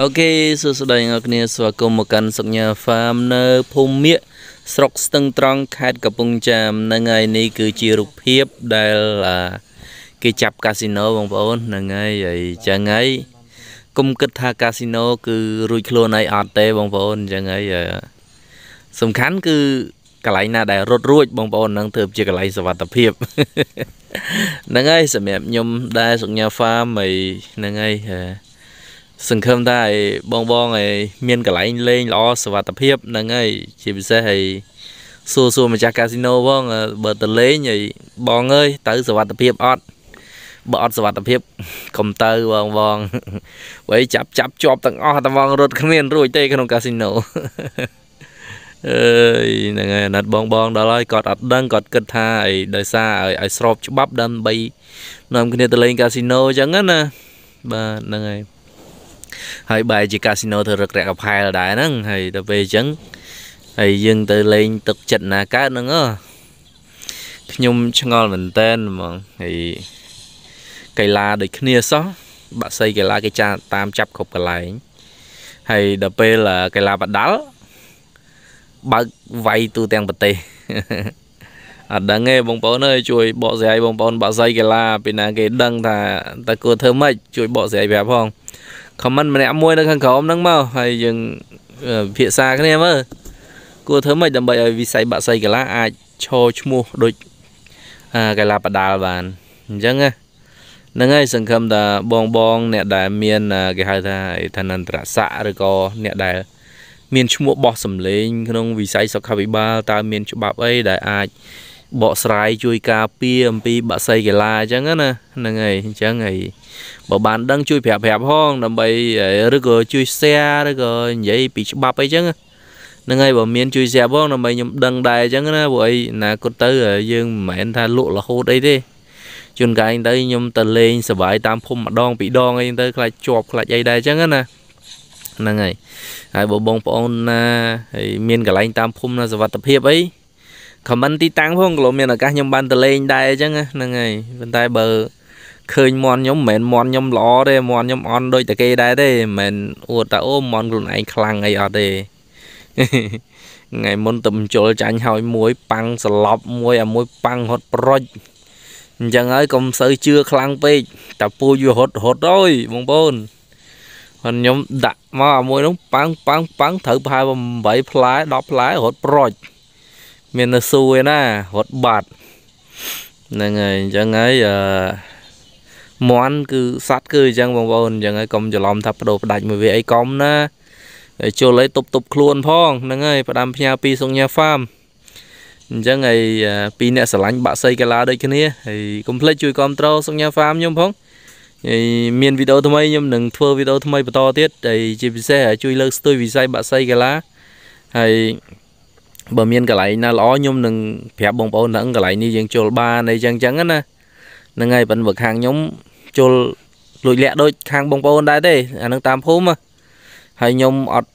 អូខេសួស្តីអ្នកនាងស្វាគមន៍មកកាន់សុកញ៉ាហ្វាមនៅភូមិមៀកស្រុកស្ទឹងត្រង់ខេត្តកំពង់ចាមហ្នឹងហើយនេះគឺជារូបភាពដែលគេចាប់កាស៊ីណូបងប្អូនហ្នឹងហើយហើយចឹងហើយកុំគិតថាកាស៊ីណូគឺរួចខ្លួនហើយអត់ទេបងប្អូនចឹងហើយសំខាន់គឺកន្លែងណាដែលរត់រួចបងប្អូនហ្នឹងធ្វើជាកន្លែងសុវត្ថិភាពហ្នឹងហើយសម្រាប់ខ្ញុំដែរសុកញ៉ាហ្វាមហើយហ្នឹងហើយសង្ឃឹមថាឲ្យបងបងឲ្យមានកន្លែងលេងល្អសុវត្ថិភាពហ្នឹងហើយជាពិសេសឲ្យសួរសួរម្ចាស់កាស៊ីណូផងបើទៅលេងឲ្យបងអើយ ទៅសុវត្ថិភាពអត់បើអត់សុវត្ថិភាពកុំទៅបងបងបើចាប់ចាប់ជាប់ទាំងអស់តែបងរត់គ្មាន រួចទេក្នុងកាស៊ីណូអើយហ្នឹងហើយអាណិតបងបង ដល់ហើយគាត់ អត់ដឹងគាត់គិតថាឲ្យដោយសារឲ្យឲ្យស្របច្បាប់ដើម្បីនាំគ្នាទៅលេងកាស៊ីណូអញ្ចឹងណាបាទហ្នឹងហើយហើយបែរជាកាស៊ីណូទៅរឹករកកផែលដែរហ្នឹងហើយដល់ពេលអញ្ចឹងហើយយើងទៅលេងទឹកចិត្តណាកើតហ្នឹងអើខ្ញុំឆ្ងល់មែនតើហ្មងហើយកីឡាដូចគ្នាសោះបាក់សីកីឡាគេចាតាមចាប់គ្រប់កន្លែងហើយដល់ពេលកីឡាបដាល់បើកវាយទូទាំងប្រទេសអត់ដឹងទេបងប្អូនអើយជួយបកស្រាយបងប្អូនបាក់សីកីឡា ពីណាគេដឹងថាតើគួរធ្វើម៉េចជួយបកស្រាយប្រាប់ផង comment ម្នាក់មួយនៅខាងក្រោមហ្នឹងមកហើយយើងពិភាក្សាគ្នាមើលគួរធ្វើម៉េចដើម្បីឲ្យវិស័យបាក់សៃកីឡាអាចឈរឈ្មោះដូចកីឡាបដាល់បានអញ្ចឹងហ្នឹងហើយសង្ឃឹមថាបងបង អ្នកដែលមានគេហៅថាអេឋានន្តរស័ក្តិឬក៏អ្នកដែលមានឈ្មោះបោះសម្លេង ក្នុងវិស័យសុខាភិបាលតើមានច្បាប់អីដែលអាចបកស្រាយជួយការពារអំពីបាក់សីកីឡាអញ្ចឹងណាហ្នឹងហើយអញ្ចឹងហើយបើបានដឹងជួយប្រាប់ប្រាប់ផងដើម្បីឬក៏ជួយ share ឬក៏និយាយពីច្បាប់អីចឹងហ្នឹងហើយបើមានជួយ share ផងដើម្បីខ្ញុំដឹងដែរអញ្ចឹងណាព្រោះអីណាគាត់ទៅយើងមិនមែនថាលក់រហូតអីទេជួនកាលទៅខ្ញុំទៅលេងសบายតាមភូមិម្ដងពីរដងអីទៅខ្លាចជាប់ខ្លាចអីដែរអញ្ចឹងណាហ្នឹងហើយហើយបើបងប្អូនណាហើយមានកន្លែងតាមភូមិណាសវត្ថភាពអីខមមិនទីតាំងផងក៏លោកមានឱកាសខ្ញុំបានទៅលេងដែរអញ្ចឹងហ្នឹងហើយប៉ុន្តែបើឃើញមន់ខ្ញុំមិនមែនមន់ខ្ញុំល្អទេមន់ខ្ញុំអន់ដូចតែគេដែរទេមិនមែនអួតតាអូមន់ខ្លួនឯងខ្លាំងអីអត់ទេថ្ងៃមុនតំជុលចាញ់ហើយមួយប៉ាំងសឡប់មួយអាមួយប៉ាំងហត់ប្រុចអញ្ចឹងហើយកុំសូវជឿខ្លាំងពេកតាពូយហត់ហត់អើយបងប្អូនហើយខ្ញុំដាក់មកអាមួយនោះប៉ាំងប៉ាំងប៉ាំងត្រូវប្រហែល8ផ្លែ10ផ្លែរត់ប្រុចមាននៅស៊ូឯណារត់បាត់ហ្នឹងហើយអញ្ចឹងហើយអឺមន់គឺសัตว์គឺអញ្ចឹងបងប្អូនអញ្ចឹងហើយកុំច្រឡំថាបដូរផ្ដាច់មួយវាអីកុំណាជុលឲ្យទប់ទប់ខ្លួនផងហ្នឹងហើយផ្ដាំផ្ញើពីសុងញ៉ាហ្វាមអញ្ចឹងហើយពីអ្នកស្រឡាញ់បាក់សីកាឡាដូចគ្នាហើយកុំភ្លេចជួយគ្រប់ត្រូលសុងញ៉ាហ្វាមខ្ញុំផងហើយមានវីដេអូថ្មីខ្ញុំនឹងធ្វើវីដេអូថ្មីបន្តទៀតហើយជាពិសេសជួយលើកស្ទួយវិស័យបាក់សីកាឡាហើយបើមានកន្លែងណាល្អខ្ញុំនឹងប្រាប់បងប្អូនថាកន្លែងនេះយើងជុលបានអីចឹងចឹងណាហ្នឹងហើយប៉ិនបើខាងខ្ញុំជុលលួចលាក់ដូចខាងបងប្អូនដែរទេអានឹងតាមភូមិហើយខ្ញុំអត់